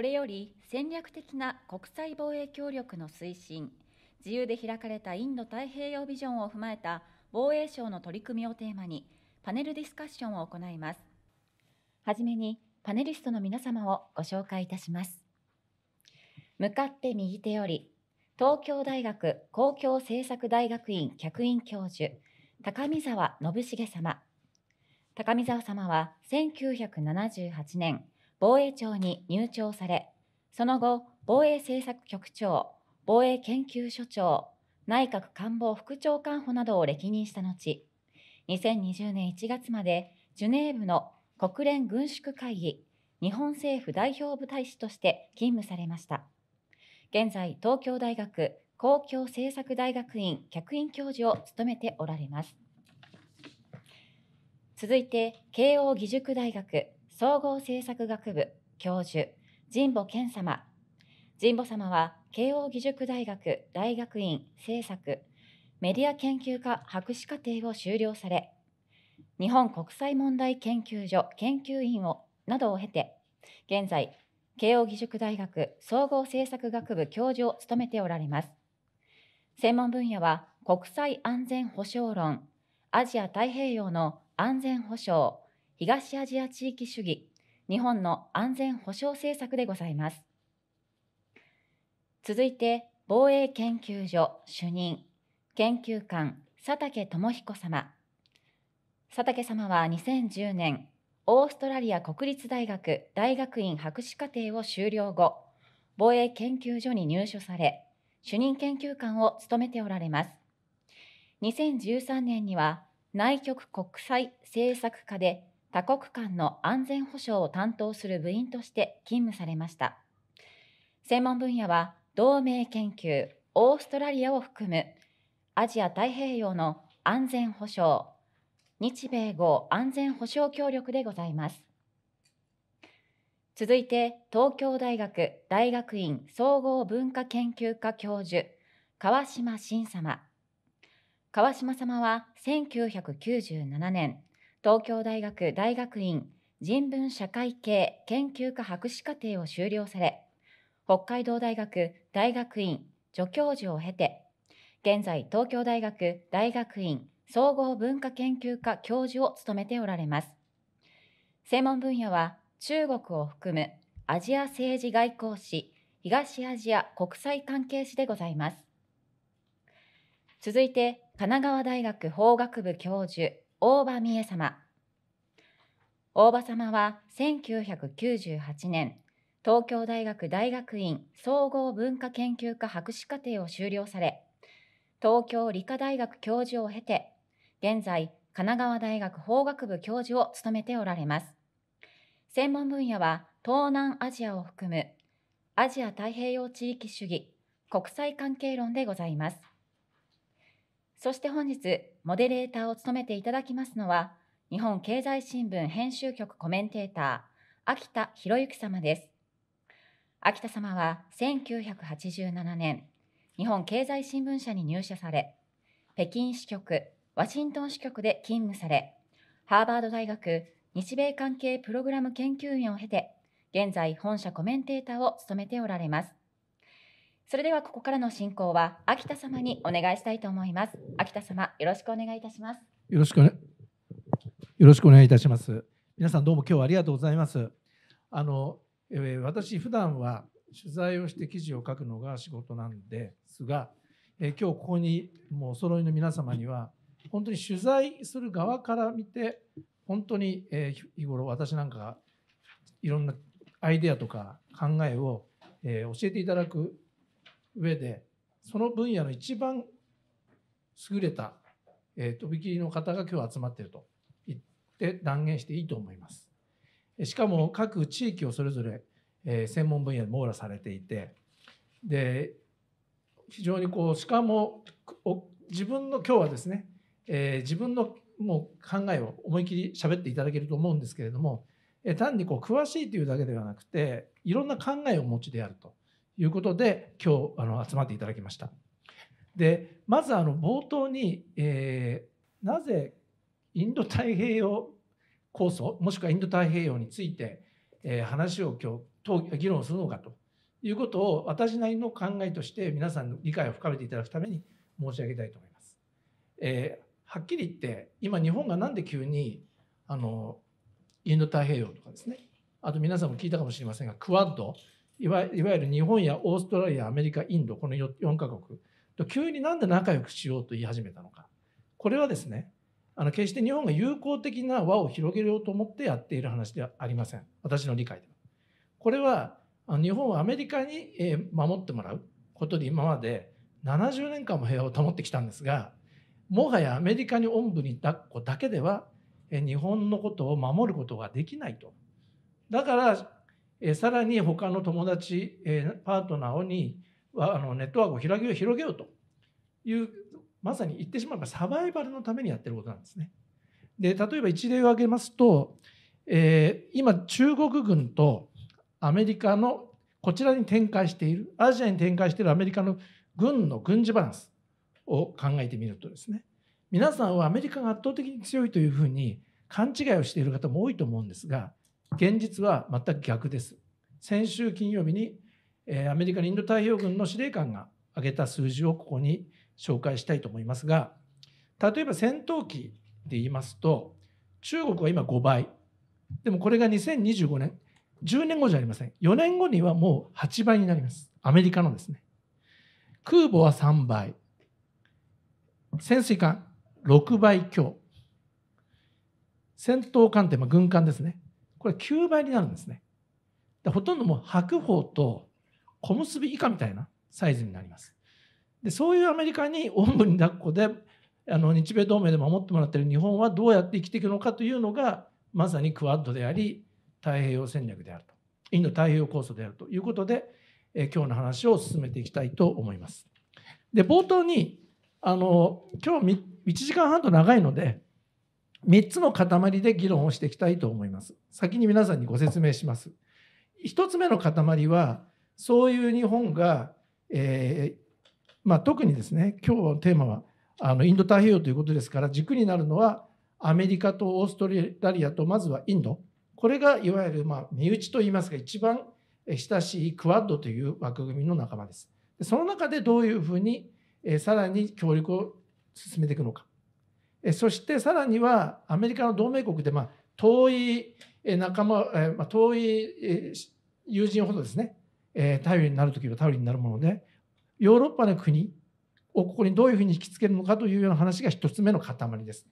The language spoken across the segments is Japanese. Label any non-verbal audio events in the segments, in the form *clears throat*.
これより戦略的な国際防衛協力の推進、自由で開かれたインド太平洋ビジョンを踏まえた防衛省の取り組みをテーマに、パネルディスカッションを行います。はじめに、パネリストの皆様をご紹介いたします。向かって右手より、東京大学公共政策大学院客員教授、高見沢信重様。高見沢様は1978年、防衛庁に入庁され、その後、防衛政策局長、防衛研究所長、内閣官房副長官補などを歴任した後、2020年1月までジュネーブの国連軍縮会議日本政府代表部大使として勤務されました。現在、東京大学公共政策大学院客員教授を務めておられます。続いて、慶応義塾大学総合政策学部教授神保健様神保様は慶應義塾大学大学院政策メディア研究科博士課程を修了され日本国際問題研究所研究員をなどを経て現在慶應義塾大学総合政策学部教授を務めておられます専門分野は国際安全保障論アジア太平洋の安全保障東アジア地域主義、日本の安全保障政策でございます。続いて、防衛研究所主任、研究官、佐竹智彦様。佐竹様は2010年、オーストラリア国立大学大学院博士課程を修了後、防衛研究所に入所され、主任研究官を務めておられます。2013年には内局国際政策課で多国間の安全保障を担当する部員として勤務されました専門分野は同盟研究オーストラリアを含むアジア太平洋の安全保障日米豪安全保障協力でございます続いて東京大学大学院総合文化研究科教授川島新様川島様は1997年東京大学大学院人文社会系研究科博士課程を修了され北海道大学大学院助教授を経て現在東京大学大学院総合文化研究科教授を務めておられます専門分野は中国を含むアジア政治外交史東アジア国際関係史でございます続いて神奈川大学法学部教授大場三恵様大場様は1998年東京大学大学院総合文化研究科博士課程を修了され東京理科大学教授を経て現在神奈川大学法学部教授を務めておられます専門分野は東南アジアを含むアジア太平洋地域主義国際関係論でございますそして本日、モデレーターを務めていただきますのは、日本経済新聞編集局コメンテーター、秋田博之様です。秋田様は1987年、日本経済新聞社に入社され、北京支局、ワシントン支局で勤務され、ハーバード大学日米関係プログラム研究員を経て、現在本社コメンテーターを務めておられます。それではここからの進行は秋田様にお願いしたいと思います。秋田様、よろしくお願いいたします。よろしく、よろしくお願いいたします。皆さんどうも今日はありがとうございます。あの、えー、私普段は取材をして記事を書くのが仕事なんですが、えー、今日ここにもうお揃いの皆様には本当に取材する側から見て本当に、えー、日頃私なんかいろんなアイデアとか考えを、え教えていただく上でその分野の一番優れた、えー、とび切りの方が今日集まっていると言って断言していいと思います。しかも各地域をそれぞれ、えー、専門分野で網羅されていてで非常にこうしかも自分の今日はですね、えー、自分のもう考えを思い切り喋っていただけると思うんですけれども、えー、単にこう詳しいというだけではなくていろんな考えをお持ちであるということで今日あの集まっていただきました。でまずあの冒頭に、えー、なぜインド太平洋構想もしくはインド太平洋について、えー、話を今日議論するのかということを私なりの考えとして皆さんの理解を深めていただくために申し上げたいと思います。えー、はっきり言って今日本が何で急にあのインド太平洋とかですねあと皆さんも聞いたかもしれませんがクワッドいわいわゆる日本やオーストラリアアメリカインドこの 4, カ国と急になんで仲良くしようと言い始めたのかこれはですねあの決して日本が友好的な輪を広げようと思ってやっている話ではありません私の理解では。これは日本はアメリカに守ってもらうことで今まで70年間も平和を保ってきたんですがもはやアメリカにおんぶに抱っこだけでは日本のことを守ることができないとだからえさらに他の友達、えパートナーにあのネットワークを広げよう広げようというまさに言ってしまえばサバイバルのためにやってることなんですね。で例えば一例を挙げますと、えー、今中国軍とアメリカのこちらに展開しているアジアに展開しているアメリカの軍の軍事バランスを考えてみるとですね皆さんはアメリカが圧倒的に強いというふうに勘違いをしている方も多いと思うんですが現実は全く逆です先週金曜日にアメリカのインド太平洋軍の司令官が挙げた数字をここに紹介したいと思いますが例えば戦闘機で言いますと中国は今5倍でもこれが2025年10年後じゃありません4年後にはもう8倍になりますアメリカのですね空母は3倍潜水艦6倍強戦闘艦って、まあ、軍艦ですねこれ9倍になるんですね。でほとんどもう白鵬と小結以下みたいなサイズになります。でそういうアメリカにおんぶに抱っこであの日米同盟で守ってもらってる日本はどうやって生きていくのかというのがまさにクワッドであり太平洋戦略であるとインド太平洋構想であるということで、え今日の話を進めていきたいと思います。で冒頭にあの今日1時間半と長いので3つの塊で議論をしていきたいと思います。先に皆さんにご説明します。1つ目の塊はそういう日本が、えー、まあ、特にですね今日のテーマはあのインド太平洋ということですから軸になるのはアメリカとオーストラリアとまずはインドこれがいわゆるまあ身内といいますか一番親しいクワッドという枠組みの仲間です。その中でどういうふうに、えー、さらに協力を進めていくのか。そしてさらにはアメリカの同盟国で、まあ、遠い仲間、まあ、遠い友人ほどですね、頼りになる時は頼りになるもので、ヨーロッパの国をここにどういうふうに引きつけるのかというような話が1つ目の塊です。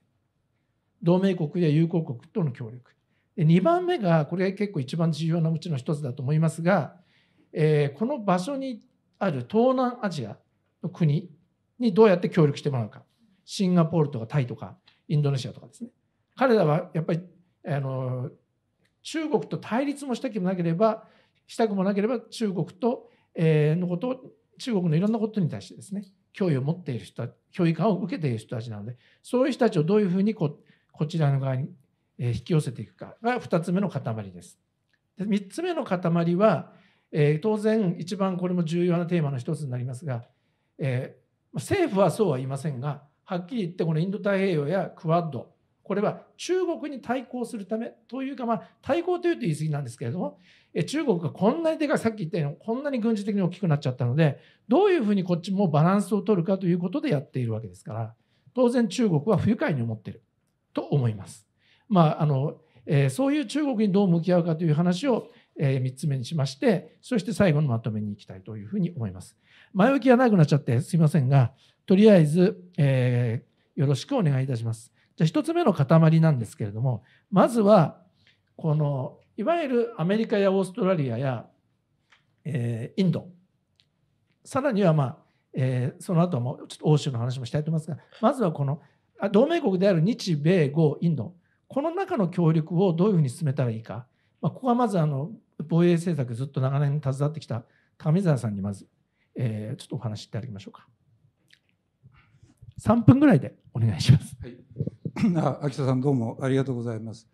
同盟国や友好国との協力。2番目が、これが結構一番重要なうちの1つだと思いますが、えー、この場所にある東南アジアの国にどうやって協力してもらうか。シンガポールとかタイとかインドネシアとかですね彼らはやっぱりあの中国と対立もしたくなければしたくもなければ中国と、えのことを中国のいろんなことに対してですね脅威を持っている人脅威感を受けている人たちなのでそういう人たちをどういうふうにここちらの側に引き寄せていくかが2つ目の塊です。で3つ目の塊は、えー、当然一番これも重要なテーマの一つになりますが、えー、政府はそうは言いませんがはっきり言ってこのインド太平洋やクワッドこれは中国に対抗するためというか、まあ、対抗というと言い過ぎなんですけれども、中国がこんなにでかい、さっき言ったように、こんなに軍事的に大きくなっちゃったので、どういうふうにこっちもバランスを取るかということでやっているわけですから、当然中国は不愉快に思っていると思います。まあ、あの、えー、そういう中国にどう向き合うかという話を、えー、3つ目にしまして、そして最後のまとめにいきたいというふうに思います。前置きがなくなっちゃってすみませんが、とりあえず、えー、よろしくお願いいたします。じゃあ1つ目の塊なんですけれども、まずは、この、いわゆるアメリカやオーストラリアや、えー、インド、さらには、まあえー、その後もちょっと欧州の話もしたいと思いますが、まずはこの同盟国である日米豪インド、この中の協力をどういうふうに進めたらいいか、まあ、ここはまずあの防衛政策ずっと長年携わってきた上澤さんにまずえー、ちょっとお話しいただきましょうか。3分ぐらいでお願いします。はい、*clears throat* あ秋田さんどうもありがとうございます。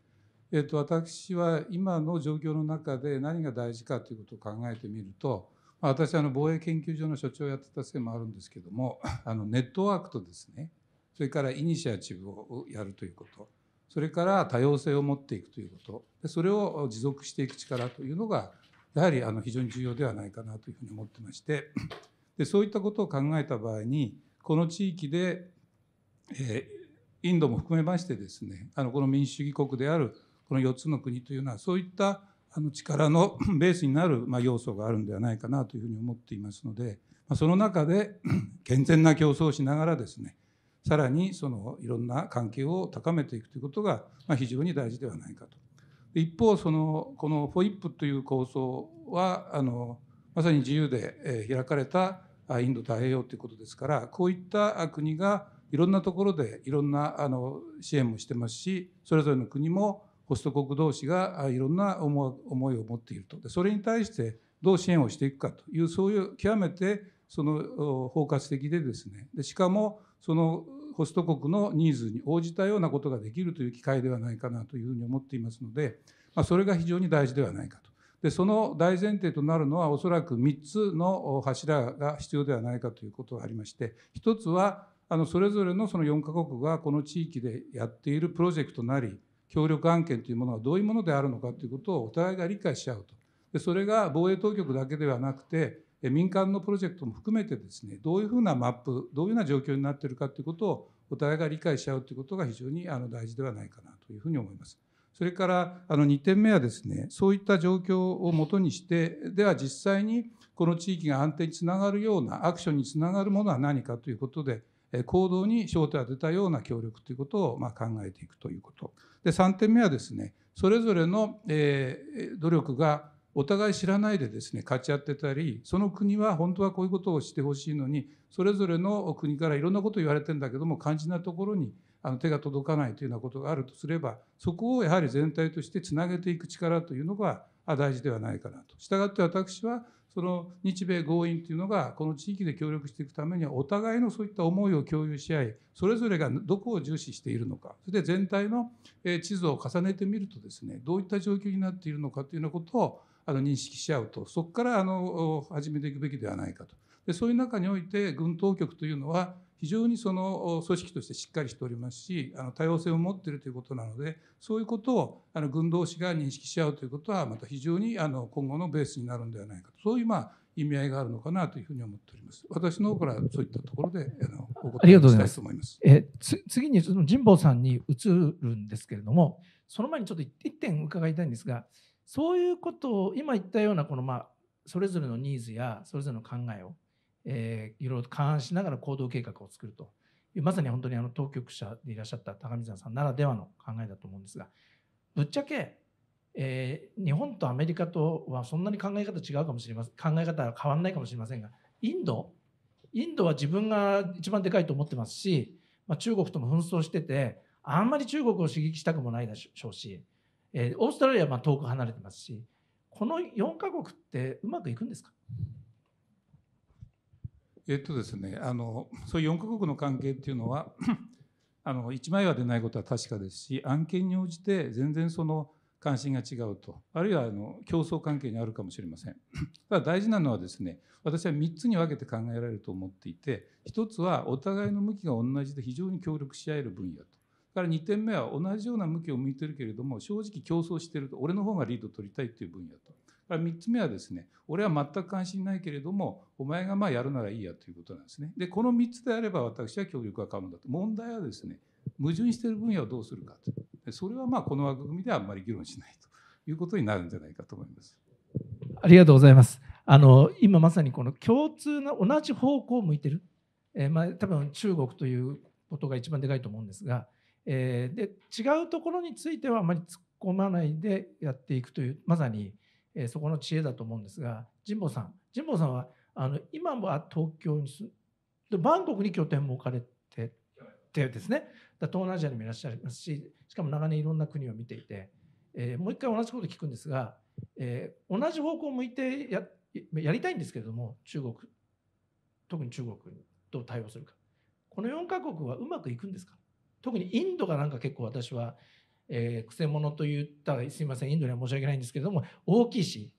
えっと、私は今の状況の中で何が大事かということを考えてみると私はあの防衛研究所の所長をやってたせいもあるんですけども *clears throat* あのネットワークとですねそれからイニシアチブをやるということそれから多様性を持っていくということでそれを持続していく力というのがやはりあの非常に重要ではないかなというふうに思ってましてでそういったことを考えた場合にこの地域で、えー、インドも含めましてですねあのこの民主主義国であるこの4つの国というのはそういったあの力の *clears throat* ベースになる、ま要素があるんではないかなというふうに思っていますので、まその中で *clears throat* 健全な競争をしながらですねさらにそのいろんな関係を高めていくということが、ま非常に大事ではないかと一方そのこの FOIP という構想はあのまさに自由で開かれたインド太平洋ということですからこういった国がいろんなところでいろんなあの支援もしてますしそれぞれの国もホスト国同士がいろんな思いを持っているとそれに対してどう支援をしていくかというそういう極めてその包括的でですねでしかもそのホスト国のニーズに応じたようなことができるという機会ではないかなというふうに思っていますので、まあ、それが非常に大事ではないかと。でその大前提となるのはおそらく3つの柱が必要ではないかということがありまして1つはあのそれぞれのその4カ国がこの地域でやっているプロジェクトなり協力案件というものはどういうものであるのかということをお互いが理解し合うとでそれが防衛当局だけではなくて民間のプロジェクトも含めてですねどういうふうなマップどういうような状況になっているかということをお互いが理解し合うということが非常にあの大事ではないかなというふうに思います。それからあの2点目はですねそういった状況をもとにしてでは実際にこの地域が安定につながるようなアクションにつながるものは何かということで行動に焦点を当てたような協力ということをま考えていくということで3点目はですねそれぞれの努力がお互い知らないでですね勝ち合ってたりその国は本当はこういうことをしてほしいのにそれぞれの国からいろんなこと言われてんだけども肝心なところにあの手が届かないというようなことがあるとすればそこをやはり全体としてつなげていく力というのが大事ではないかなと。したがって私はその日米合意というのがこの地域で協力していくためにはお互いのそういった思いを共有し合いそれぞれがどこを重視しているのかそれで全体の地図を重ねてみるとですねどういった状況になっているのかというようなことをあの認識し合うとそこからあの始めていくべきではないかとでそういう中において軍当局というのは非常にその組織としてしっかりしておりますしあの多様性を持っているということなのでそういうことをあの軍同士が認識し合うということはまた非常にあの今後のベースになるのではないかとそういうまあ意味合いがあるのかなというふうに思っております。私の方からそういったところであのお答えしたいと思います。えつ次にその神保さんに移るんですけれども、その前にちょっと一点伺いたいんですが、そういうことを今言ったようなこのまあそれぞれのニーズやそれぞれの考えを、えいろいろ勘案しながら行動計画を作るというまさに本当にあの当局者でいらっしゃった高見沢さんならではの考えだと思うんですがぶっちゃけ、え日本とアメリカとはそんなに考え方違うかもしれません考え方は変わらないかもしれませんがインドインドは自分が一番でかいと思ってますし、まあ、中国とも紛争しててあんまり中国を刺激したくもないでしょうしえー、オーストラリアはま遠く離れてますしこの4か国ってうまくいくんですかえっとですねあのそういう4か国の関係っていうのは *clears throat* あの一枚は出ないことは確かですし案件に応じて全然その関心が違うとあるいはあの競争関係にあるかもしれません *clears throat* ただ大事なのはですね私は3つに分けて考えられると思っていて1つはお互いの向きが同じで非常に協力し合える分野とから2点目は同じような向きを向いてるけれども正直競争してると俺の方がリード取りたいっていう分野と。から3つ目はですね俺は全く関心ないけれどもお前がまあやるならいいやということなんですね。でこの3つであれば私は協力か可能だと。問題はですね矛盾している分野をどうするかと。それはまあこの枠組みではあんまり議論しないということになるんじゃないかと思います。ありがとうございます。あの今まさにこの共通の同じ方向を向いてる、えー、まあ、多分中国ということが一番でかいと思うんですがえー、で違うところについてはあまり突っ込まないでやっていくというまさに、えー、そこの知恵だと思うんですが神保さん神保さんはあの今は東京に住でバンコクに拠点も置かれててですねだ東南アジアにもいらっしゃいますししかも長年いろんな国を見ていて、えー、もう一回同じこと聞くんですが、えー、同じ方向を向いてややりたいんですけれども中国特に中国にどう対応するかこの4か国はうまくいくんですか特にインドがなんか結構私は、えー、くせ者と言ったらすいませんインドには申し訳ないんですけれども大きいし、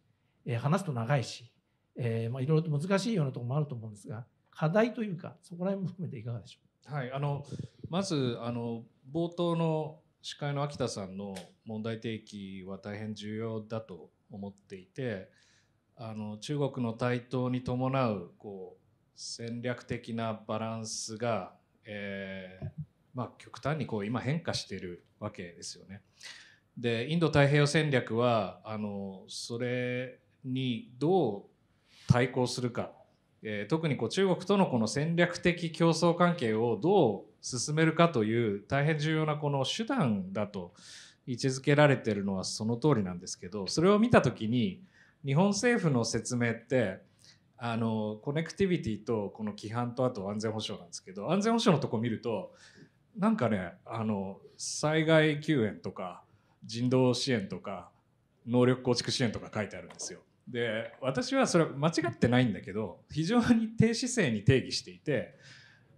えー、話すと長いし、えーまあ、いろいろと難しいようなところもあると思うんですが課題というかそこら辺も含めていかがでしょうはい、あのまずあの冒頭の司会の秋田さんの問題提起は大変重要だと思っていてあの中国の台頭に伴うこう戦略的なバランスが、えー、まあ、極端にこう今変化しているわけですよね。でインド太平洋戦略はあのそれにどう対抗するか、えー、特にこう中国とのこの戦略的競争関係をどう進めるかという大変重要なこの手段だと位置づけられてるのはその通りなんですけどそれを見た時に日本政府の説明ってあのコネクティビティとこの規範とあと安全保障なんですけど安全保障のとこ見るとなんかねあの災害救援とか人道支援とか能力構築支援とか書いてあるんですよ。で私はそれ間違ってないんだけど非常に低姿勢に定義していて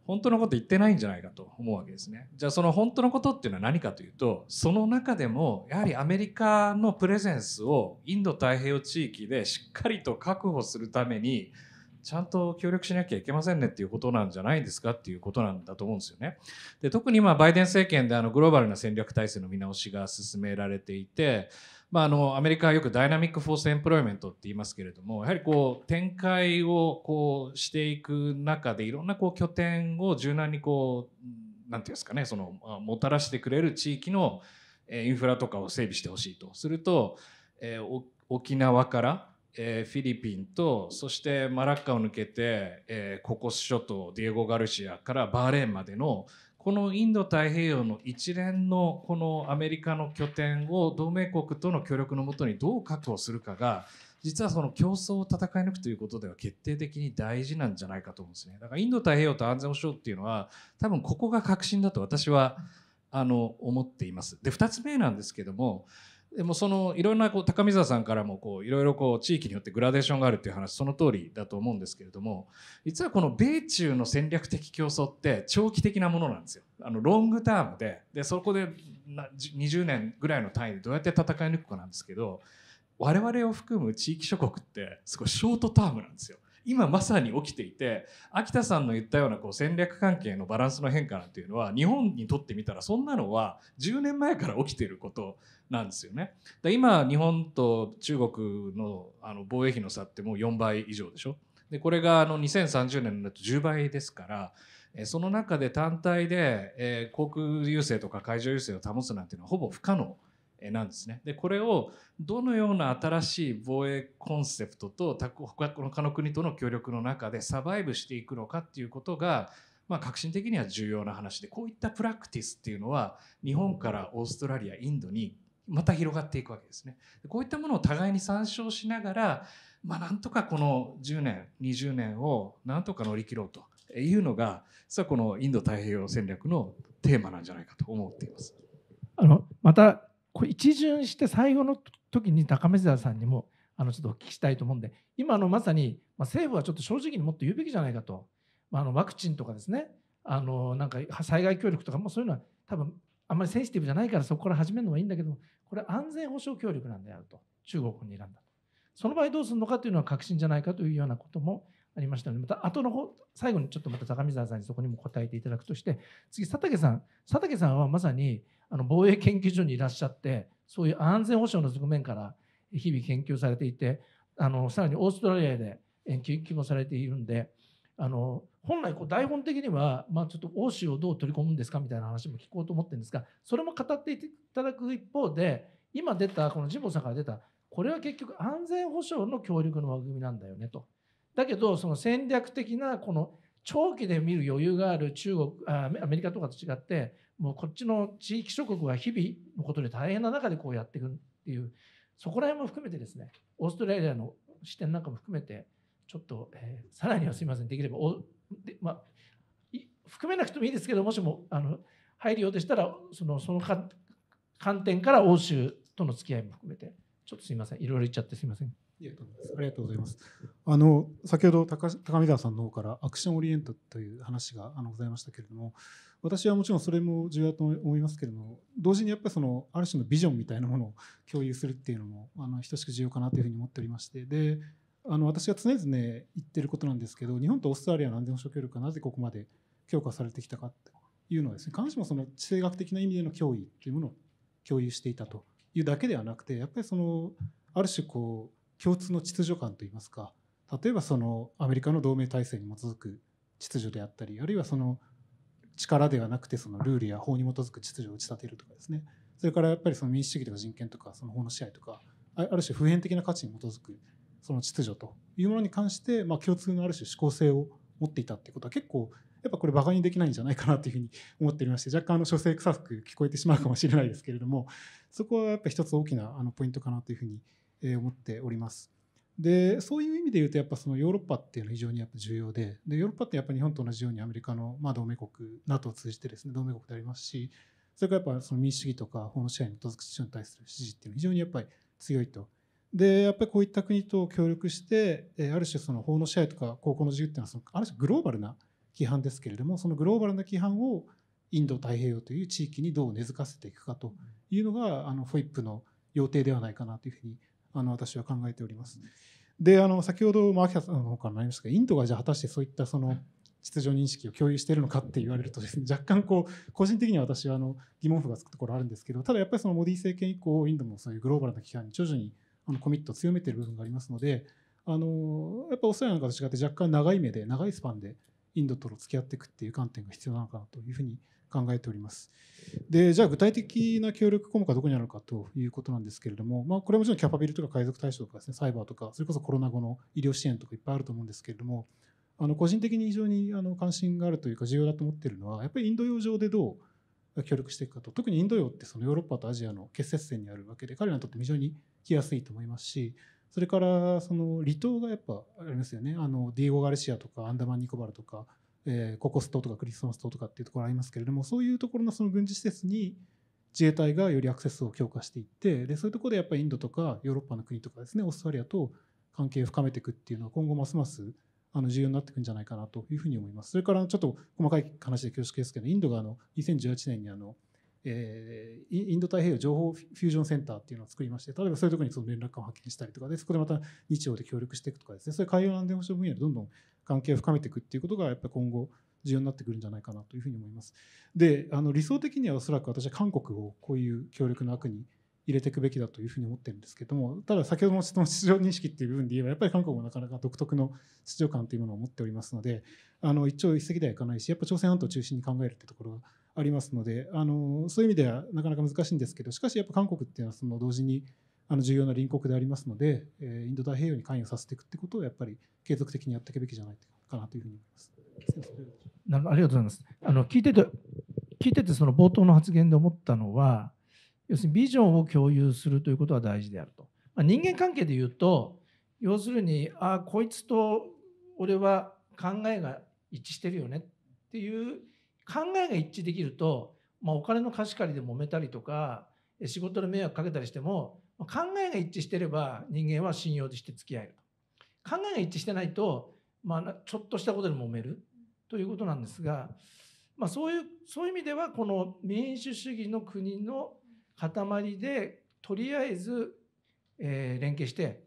本当のこと言ってないんじゃないかと思うわけですね。じゃあその本当のことっていうのは何かというとその中でもやはりアメリカのプレゼンスをインド太平洋地域でしっかりと確保するためにちゃんと協力しなきゃいけませんねっていうことなんじゃないですかっていうことなんだと思うんですよね。で特に今バイデン政権であのグローバルな戦略体制の見直しが進められていて、まあ、あのアメリカはよくダイナミック・フォース・エンプロイメントって言いますけれどもやはりこう展開をこうしていく中でいろんなこう拠点を柔軟にこうなんていうんですかねそのもたらしてくれる地域のインフラとかを整備してほしいとすると、えー、沖縄からえー、フィリピンとそしてマラッカを抜けて、えー、ココス諸島ディエゴ・ガルシアからバーレーンまでのこのインド太平洋の一連のこのアメリカの拠点を同盟国との協力のもとにどう確保するかが実はその競争を戦い抜くということでは決定的に大事なんじゃないかと思うんですねだからインド太平洋と安全保障っていうのは多分ここが核心だと私はあの思っています。で2つ目なんですけどもでもそのいろんなこう高見沢さんからもこういろいろこう地域によってグラデーションがあるっていう話その通りだと思うんですけれども実はこの米中の戦略的競争って長期的なものなんですよ。あのロングタームででそこで20年ぐらいの単位でどうやって戦い抜くかなんですけど我々を含む地域諸国ってすごいショートタームなんですよ。今まさに起きていて秋田さんの言ったようなこう戦略関係のバランスの変化なんていうのは日本にとってみたらそんなのは10年前から起きてることなんですよね。で今日本と中国のあの防衛費の差ってもう4倍以上でしょ。でこれがあの2030年だと10倍ですからその中で単体で、え航空優勢とか海上優勢を保つなんていうのはほぼ不可能なんですね。でこれをどのような新しい防衛コンセプトと他の国との協力の中でサバイブしていくのかっていうことが、まあ、革新的には重要な話でこういったプラクティスっていうのは日本からオーストラリアインドにまた広がっていくわけですね。こういったものを互いに参照しながら、まあ、なんとかこの10年20年をなんとか乗り切ろうというのが実はこのインド太平洋戦略のテーマなんじゃないかと思っています。あのまたこ一巡して最後の時に高見沢さんにもあのちょっとお聞きしたいと思うんで今のまさに、まあ、政府はちょっと正直にもっと言うべきじゃないかと、まあ、あのワクチンとかですねあのなんか災害協力とかもそういうのは多分あんまりセンシティブじゃないからそこから始めるのはいいんだけどこれ安全保障協力なんであると中国に選んだその場合どうするのかというのは確信じゃないかというようなこともありましたのでまた後の方最後にちょっとまた高見沢さんにそこにも答えていただくとして次佐竹さん佐竹さんはまさにあの防衛研究所にいらっしゃってそういう安全保障の側面から日々研究されていてあのさらにオーストラリアで研究もされているんであの本来こう台本的には、まあ、ちょっと欧州をどう取り込むんですかみたいな話も聞こうと思ってるんですがそれも語っていただく一方で今出たこの神保さんから出たこれは結局安全保障の協力の枠組みなんだよねと。だけどその戦略的なこの長期で見る余裕がある中国アメリカとかと違ってもうこっちの地域諸国は日々のことで大変な中でこうやっていくっていうそこら辺も含めてですねオーストラリアの視点なんかも含めてちょっと、えー、さらにはすみませんできればでまあ、含めなくてもいいですけどもしもあの入るようでしたらそのその観点から欧州との付き合いも含めてちょっとすみませんいろいろ言っちゃってすみません。ありがとうございます。あの先ほど高高見沢さんの方からアクションオリエントという話があのございましたけれども、私はもちろんそれも重要だと思いますけれども、同時にやっぱりそのある種のビジョンみたいなものを共有するっていうのもあの等しく重要かなというふうに思っておりまして、であの私が常々言ってることなんですけど日本とオーストラリアの安全保障協力がなぜここまで強化されてきたかというのはですね必ずしもその地政学的な意味での脅威というものを共有していたというだけではなくてやっぱりそのある種こう共通の秩序感といいますか例えばそのアメリカの同盟体制に基づく秩序であったりあるいはその力ではなくてそのルールや法に基づく秩序を打ち立てるとかですねそれからやっぱりその民主主義とか人権とかその法の支配とかある種普遍的な価値に基づくその秩序というものに関して、まあ、共通のある種指向性を持っていたってことは結構やっぱこれバカにできないんじゃないかなというふうに思っておりまして若干あの書生臭く聞こえてしまうかもしれないですけれどもそこはやっぱ一つ大きなあのポイントかなというふうに思っております。でそういう意味で言うとやっぱそのヨーロッパっていうのは非常にやっぱ重要ででヨーロッパってやっぱ日本と同じようにアメリカのまあ同盟国 NATO を通じてですね同盟国でありますしそれからやっぱその民主主義とか法の支配に基づく秩序に対する支持っていうのは非常にやっぱり強いとでやっぱりこういった国と協力して、えある種その法の支配とか高校の自由っていうのはそのある種グローバルな規範ですけれどもそのグローバルな規範をインド太平洋という地域にどう根付かせていくかというのがあの f イップの要定ではないかなというふうにあの私は考えております。であの先ほど秋ーさんの方からもありましたがインドがじゃあ果たしてそういったその秩序認識を共有しているのかって言われるとですね若干こう個人的には私はあの疑問符がつくところあるんですけどただやっぱりそのモディ政権以降インドもそういうグローバルな規範に徐々にあのコミットを強めてる部分がありますのであのやっぱオーストラリアなんかと違って若干長い目で長いスパンでインドと付き合っていくっていう観点が必要なのかなというふうに考えております。でじゃあ具体的な協力項目はどこにあるかということなんですけれども、まあ、これはもちろんキャパビルとか海賊対象とかです、ね、サイバーとかそれこそコロナ後の医療支援とかいっぱいあると思うんですけれどもあの個人的に非常にあの関心があるというか重要だと思っているのはやっぱりインド洋上でどうが協力していくかと特にインド洋ってそのヨーロッパとアジアの結節線にあるわけで彼らにとって非常に来やすいと思いますしそれからその離島がやっぱありますよねあのディーゴ・ガルシアとかアンダマン・ニコバルとか、えー、ココス島とかクリスマス島とかっていうところありますけれどもそういうところのその軍事施設に自衛隊がよりアクセスを強化していってでそういうところでやっぱりインドとかヨーロッパの国とかですねオーストラリアと関係を深めていくっていうのは今後ますますあの重要になってくんじゃないかなというふうに思います。それからちょっと細かい話で恐縮ですけど、インドがあの2018年にあの、えー、インド太平洋情報フュージョンセンターっていうのを作りまして、例えばそういうところにその連絡官を派遣したりとかで、そこでまた日曜で協力していくとかですね、そういう海洋安全保障分野でどんどん関係を深めていくっていうことが、やっぱり今後、重要になってくるんじゃないかなというふうに思います。で、あの理想的にはおそらく私は韓国をこういう強力な国入れていくべきだというふうに思ってるんですけどもただ先ほどの質の場認識っていう部分で言えばやっぱり韓国もなかなか独特の市場感というものを持っておりますのであの一朝一夕ではいかないしやっぱ朝鮮半島を中心に考えるってところがありますのであのそういう意味ではなかなか難しいんですけどしかしやっぱ韓国っていうのはその同時にあの重要な隣国でありますので、えインド太平洋に関与させていくってことをやっぱり継続的にやっていくべきじゃないかなというふうに思います。なるありがとうございます。あの聞いてて聞いててその冒頭の発言で思ったのは要するにビジョンを共有するということは大事であると。まあ、人間関係で言うと要するにああこいつと俺は考えが一致してるよねっていう考えが一致できると、まあ、お金の貸し借りで揉めたりとか仕事の迷惑かけたりしても考えが一致してれば人間は信用して付き合える考えが一致してないと、まあ、ちょっとしたことで揉めるということなんですが、まあ、そういうそういう意味ではこの民主主義の国の塊でとりあえず、え連携して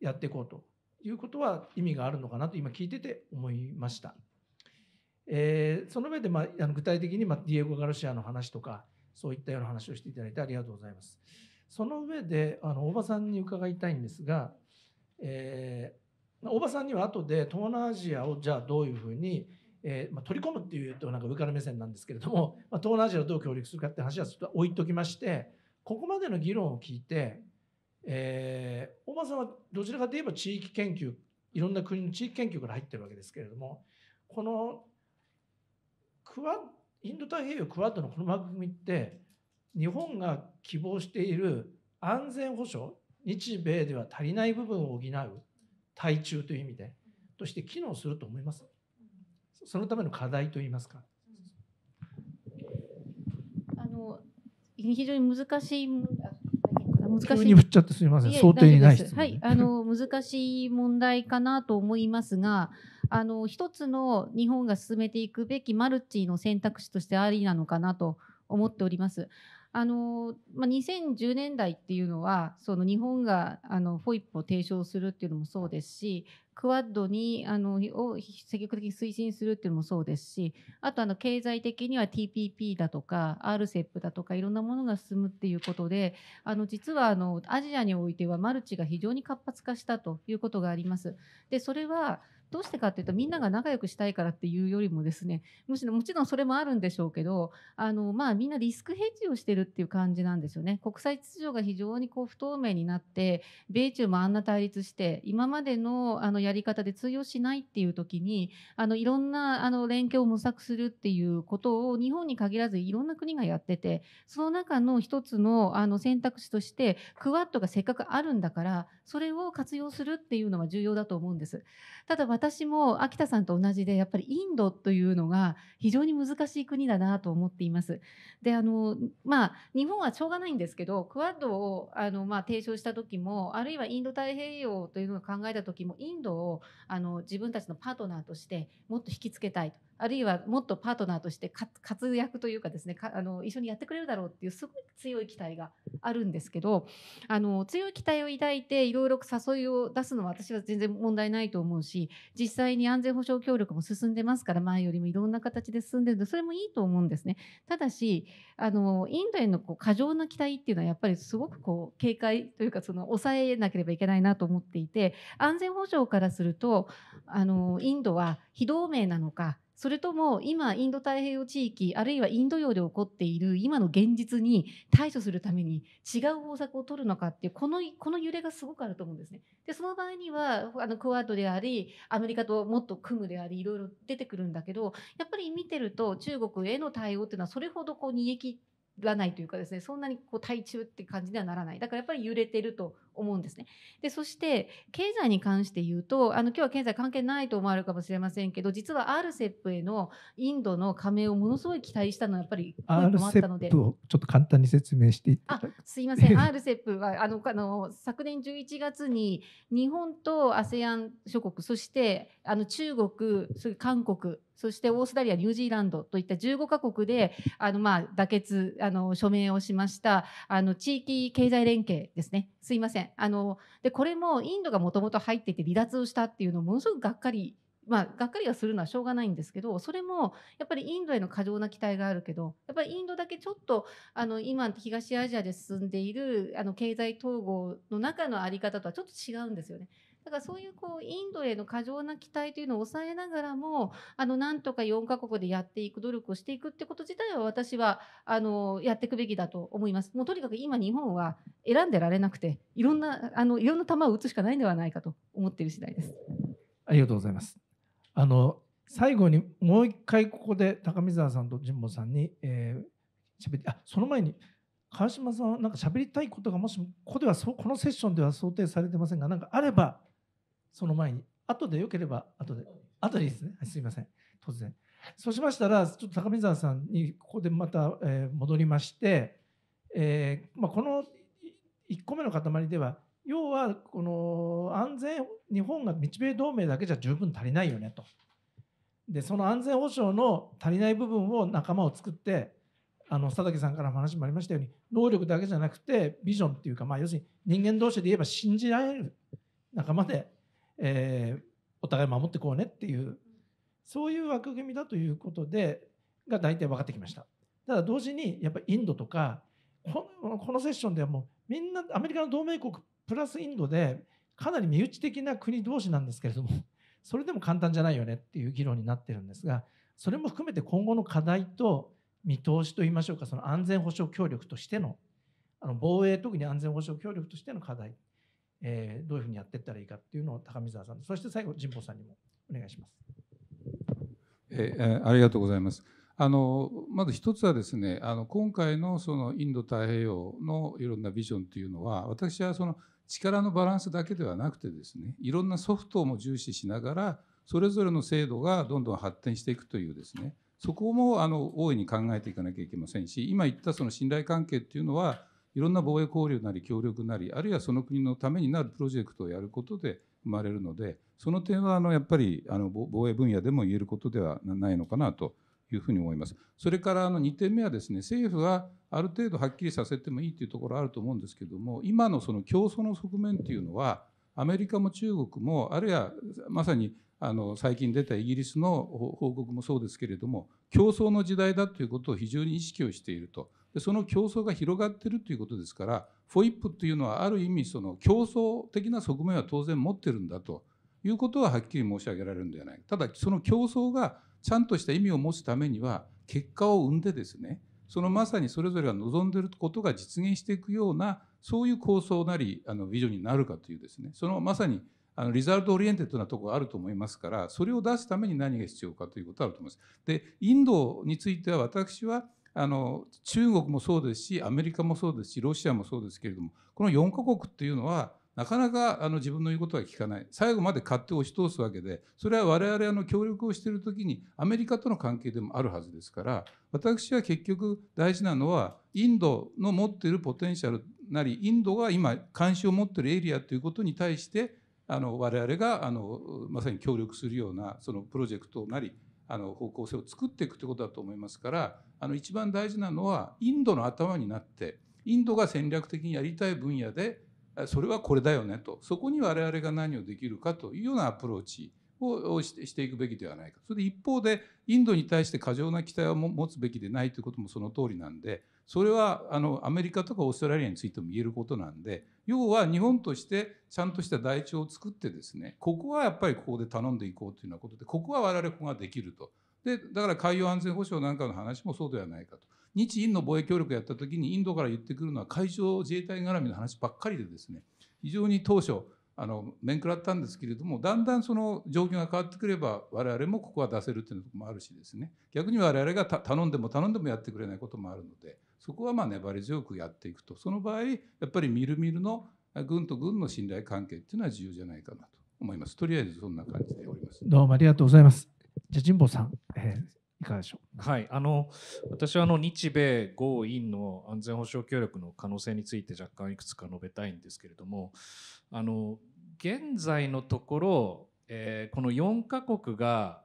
やっていこうということは意味があるのかなと今聞いてて思いました。えー、その上で、まあ、あの具体的に、まあ、ディエゴ・ガルシアの話とかそういったような話をしていただいてありがとうございます。その上であの大場さんに伺いたいんですが、えー、大場さんには後で東南アジアをじゃあどういうふうにえー、まあ、取り込むっていうとなんか上から目線なんですけれども、まあ、東南アジアをどう協力するかって話はちょっと置いときましてここまでの議論を聞いて、えー、大場さんはどちらかといえば地域研究いろんな国の地域研究から入ってるわけですけれどもこのクワインド太平洋クワッドのこの枠組みって日本が希望している安全保障日米では足りない部分を補う対中という意味でとして機能すると思いますそのための課題といいますか。あの非常に難しい難しい。振っちゃってすみません。想定にない質問、はい、あの難しい問題かなと思いますが、あの一つの日本が進めていくべきマルチの選択肢としてありなのかなと思っております。あのまあ、2010年代っていうのはその日本があのフォイップを提唱するっていうのもそうですしクワッドにあのを積極的に推進するっていうのもそうですしあとあの経済的には TPP だとか RCEP だとかいろんなものが進むっていうことであの実はあのアジアにおいてはマルチが非常に活発化したということがあります。でそれはどうしてかというとみんなが仲良くしたいからっていうよりもですねむしろもちろんそれもあるんでしょうけどあの、まあ、みんなリスクヘッジをしてるっていう感じなんですよね。国際秩序が非常にこう不透明になって米中もあんな対立して今までのあのやり方で通用しないっていう時にあのいろんなあの連携を模索するっていうことを日本に限らずいろんな国がやっててその中の一つのあの選択肢としてクワッドがせっかくあるんだからそれを活用するっていうのは重要だと思うんです。ただ私も秋田さんと同じでやっぱりインドというのが非常に難しい国だなと思っています。であのまあ日本はしょうがないんですけどクアッドをあの、まあ、提唱した時もあるいはインド太平洋というのを考えた時もインドをあの自分たちのパートナーとしてもっと引きつけたいと。あるいはもっとパートナーとして活躍というかですねあの一緒にやってくれるだろうっていうすごい強い期待があるんですけどあの強い期待を抱いていろいろ誘いを出すのは私は全然問題ないと思うし実際に安全保障協力も進んでますから、前よりもいろんな形で進んでるので、それもいいと思うんですね。ただし、あの、インドへのこう過剰な期待っていうのは、やっぱりすごくこう、警戒というか、その、抑えなければいけないなと思っていて、安全保障からすると、あの、インドは非同盟なのか、それとも今インド太平洋地域あるいはインド洋で起こっている今の現実に対処するために違う方策を取るのかっていうこのこの揺れがすごくあると思うんですね。でその場合にはあのクワッドでありアメリカともっと組むでありいろいろ出てくるんだけどやっぱり見てると中国への対応っていうのはそれほどこう逃げ切らないというかですねそんなにこう対中って感じにはならないだからやっぱり揺れてると思うんですね。でそして経済に関して言うとあの今日は経済関係ないと思われるかもしれませんけど実は RCEP へのインドの加盟をものすごい期待したのはやっぱり RCEP をちょっと簡単に説明していただすいません RCEP はあのあの昨年11月に日本と ASEAN 諸国そしてあの中国それ韓国そしてオーストラリア、ニュージーランドといった15か国であのまあ妥結あの署名をしましたあの地域経済連携ですね。すいませんあのでこれもインドがもともと入っていて離脱をしたっていうのものすごくがっかりまあ、がっかりはするのはしょうがないんですけどそれもやっぱりインドへの過剰な期待があるけどやっぱりインドだけちょっとあの今東アジアで進んでいるあの経済統合の中の在り方とはちょっと違うんですよね。だからそういうこうインドへの過剰な期待というのを抑えながらもあのなんとか4か国でやっていく努力をしていくってこと自体は私はあのやっていくべきだと思います。もうとにかく今日本は選んでられなくていろんなあのいろんな球を打つしかないんではないかと思っている次第です。ありがとうございます。あの最後にもう一回ここで高見沢さんと神保さんに、えー、ってあその前に川島さんなんか喋りたいことがもしここではそうこのセッションでは想定されてませんが何かあればその前に。後でよければ、後で。後でいいですね。はい、すみません。突然。そうしましたら、ちょっと高見沢さんにここでまた、え戻りまして、えー、まあ、この1個目の塊では、要はこの安全、日本が日米同盟だけじゃ十分足りないよねと。で、その安全保障の足りない部分を仲間を作って、あの佐竹さんからも話もありましたように、能力だけじゃなくて、ビジョンっていうか、まあ、要するに人間同士で言えば信じられる仲間でえー、お互い守ってこうねっていうそういう枠組みだということでが大体分かってきましたただ同時にやっぱりインドとかこのこのセッションではもうみんなアメリカの同盟国プラスインドでかなり身内的な国同士なんですけれども *laughs* それでも簡単じゃないよねっていう議論になってるんですがそれも含めて今後の課題と見通しといいましょうかその安全保障協力としてのあの防衛特に安全保障協力としての課題えー、どういうふうにやっていったらいいかっていうのを高見沢さんそして最後神保さんにもお願いします。えー、ありがとうございます。あのまず一つはですねあの今回のそのインド太平洋のいろんなビジョンというのは私はその力のバランスだけではなくてですねいろんなソフトも重視しながらそれぞれの制度がどんどん発展していくというですねそこもあの大いに考えていかなきゃいけませんし今言ったその信頼関係っていうのはいろんな防衛交流なり協力なりあるいはその国のためになるプロジェクトをやることで生まれるのでその点はあのやっぱりあの防衛分野でも言えることではないのかなというふうに思います。それからあの2点目はですね政府はある程度はっきりさせてもいいというところあると思うんですけども今のその競争の側面というのはアメリカも中国もあるいはまさにあの最近出たイギリスの報告もそうですけれども競争の時代だということを非常に意識をしているとでその競争が広がっているということですからフォイップというのはある意味その競争的な側面は当然持ってるんだということははっきり申し上げられるんではないただその競争がちゃんとした意味を持つためには結果を生んでですねそのまさにそれぞれが望んでいることが実現していくようなそういう構想なりあのビジョンになるかというですねそのまさにあのリザルトオリエンテッドなところがあると思いますからそれを出すために何が必要かということがあると思います。でインドについては私はあの中国もそうですしアメリカもそうですしロシアもそうですけれどもこの4カ国っていうのはなかなかあの自分の言うことは聞かない最後まで勝手押し通すわけでそれは我々あの協力をしている時にアメリカとの関係でもあるはずですから私は結局大事なのはインドの持っているポテンシャルなりインドが今関心を持っているエリアということに対してあの我々があのまさに協力するようなそのプロジェクトなりあの方向性を作っていくということだと思いますからあの一番大事なのはインドの頭になってインドが戦略的にやりたい分野でそれはこれだよねとそこに我々が何をできるかというようなアプローチをしていくべきではないかそれで一方でインドに対して過剰な期待を持つべきでないということもその通りなんでそれはあのアメリカとかオーストラリアについても言えることなんで要は日本としてちゃんとした台帳を作ってですねここはやっぱりここで頼んでいこうというようなことでここは我々ここができるとでだから海洋安全保障なんかの話もそうではないかと。日印の防衛協力やった時にインドから言ってくるのは海上自衛隊絡みの話ばっかりでですね非常に当初あの面食らったんですけれどもだんだんその状況が変わってくれば我々もここは出せるっていうのもあるしですね逆に我々が頼んでも頼んでもやってくれないこともあるのでそこはまあ粘り強くやっていくとその場合やっぱりみるみるの軍と軍の信頼関係っていうのは重要じゃないかなと思いますとりあえずそんな感じでおりますどうもありがとうございますじゃ神保さん、えーいかがでしょうはいあの私はあの日米豪印の安全保障協力の可能性について若干いくつか述べたいんですけれどもあの現在のところ、えー、この4カ国が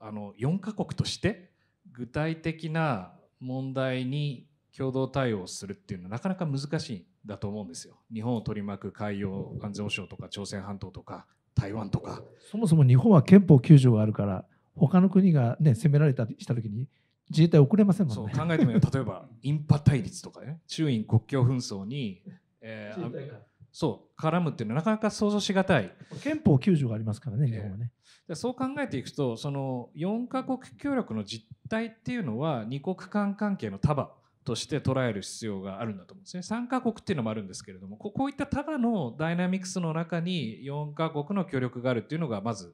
あの4カ国として具体的な問題に共同対応するっていうのはなかなか難しいんだと思うんですよ。日本を取り巻く海洋安全保障とか朝鮮半島とか台湾とか。そもそも日本は憲法9条があるから他の国が、ね、攻められたりした時に自衛隊遅れませんもんね。考えてみれば *laughs* 例えばインパ対立とかね中印国境紛争に、えー、そう絡むっていうのはなかなか想像しがたい憲法9条がありますからね日本はね、えー、そう考えていくとその4か国協力の実態っていうのは2国間関係の束として捉える必要があるんだと思うんですね。3カ国っていうのもあるんですけれどもこういった束のダイナミクスの中に4カ国の協力があるっていうのがまず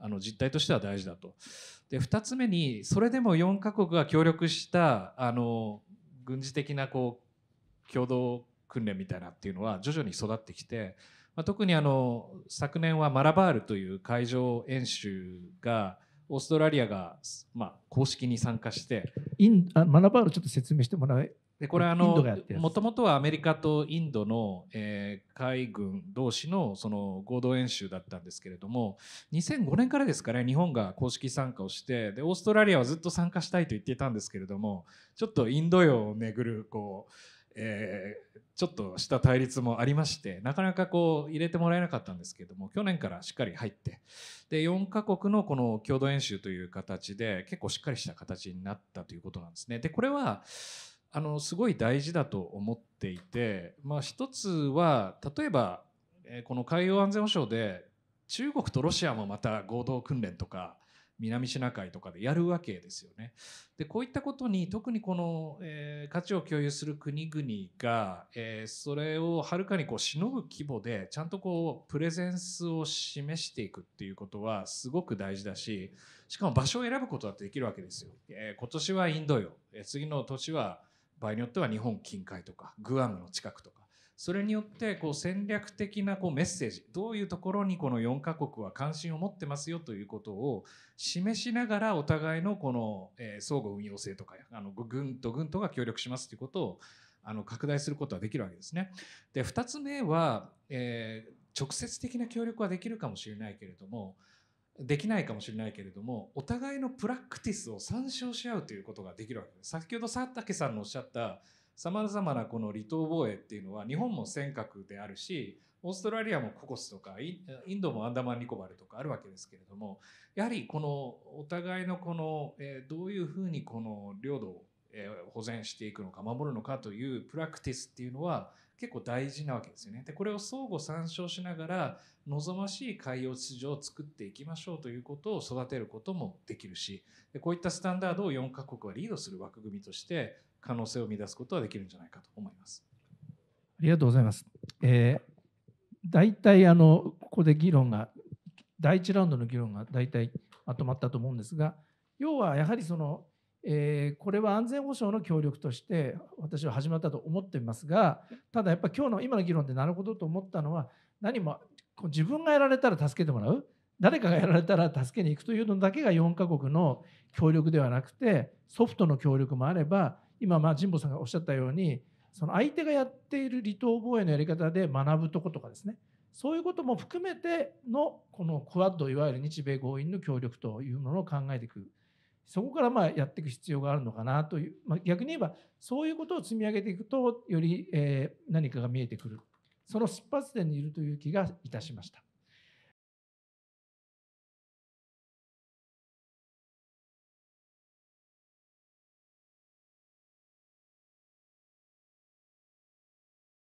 あの実態としては大事だと。で2つ目にそれでも4カ国が協力したあの軍事的なこう共同訓練みたいなっていうのは徐々に育ってきて、まあ、特にあの昨年はマラバールという海上演習がオーストラリアが、まあ、公式に参加してインあマラバールちょっと説明してもらえでこれあのもともとはアメリカとインドの、えー、海軍同士のその合同演習だったんですけれども2005年からですかね日本が公式参加をしてでオーストラリアはずっと参加したいと言っていたんですけれどもちょっとインド洋を巡るこう、えー、ちょっとした対立もありましてなかなかこう入れてもらえなかったんですけれども去年からしっかり入ってで4カ国のこの共同演習という形で結構しっかりした形になったということなんですね。でこれはあのすごい大事だと思っていて、まあ、一つは例えば、えー、この海洋安全保障で中国とロシアもまた合同訓練とか南シナ海とかでやるわけですよね。でこういったことに特にこの、えー、価値を共有する国々が、えー、それをはるかにこうしのぐ規模でちゃんとこうプレゼンスを示していくっていうことはすごく大事だししかも場所を選ぶことだってできるわけですよ。えー、今年はインド洋、え次の年は場合によっては日本近海とかグアムの近くとかそれによってこう戦略的なこうメッセージどういうところにこの4カ国は関心を持ってますよということを示しながらお互いのこの、え相互運用性とかあの軍と軍とが協力しますということをあの拡大することはできるわけですね。で2つ目は、えー、直接的な協力はできるかもしれないけれどもできないかもしれないけれどもお互いのプラクティスを参照し合うということができるわけです先ほど佐竹さんのおっしゃったさまざまなこの離島防衛っていうのは日本も尖閣であるしオーストラリアもココスとかインドもアンダマンニコバルとかあるわけですけれどもやはりこのお互いのこの、えどういうふうにこの領土を保全していくのか守るのかというプラクティスっていうのは結構大事なわけですよね。でこれを相互参照しながら望ましい海洋秩序を作っていきましょうということを育てることもできるしでこういったスタンダードを4カ国はリードする枠組みとして可能性を生み出すことはできるんじゃないかと思います。ありがとうございます。えー、大体あのここで議論が第1ラウンドの議論が大体まとまったと思うんですが要はやはりそのえー、これは安全保障の協力として私は始まったと思っていますがただやっぱ今日の今の議論でなるほどと思ったのは何も自分がやられたら助けてもらう誰かがやられたら助けに行くというのだけが4カ国の協力ではなくてソフトの協力もあれば今まあ神保さんがおっしゃったようにその相手がやっている離島防衛のやり方で学ぶとことかですねそういうことも含めてのこのクアッドいわゆる日米合意の協力というものを考えていくそこからまあやっていく必要があるのかなという、まあ、逆に言えばそういうことを積み上げていくとよりえ何かが見えてくるその出発点にいるという気がいたしました。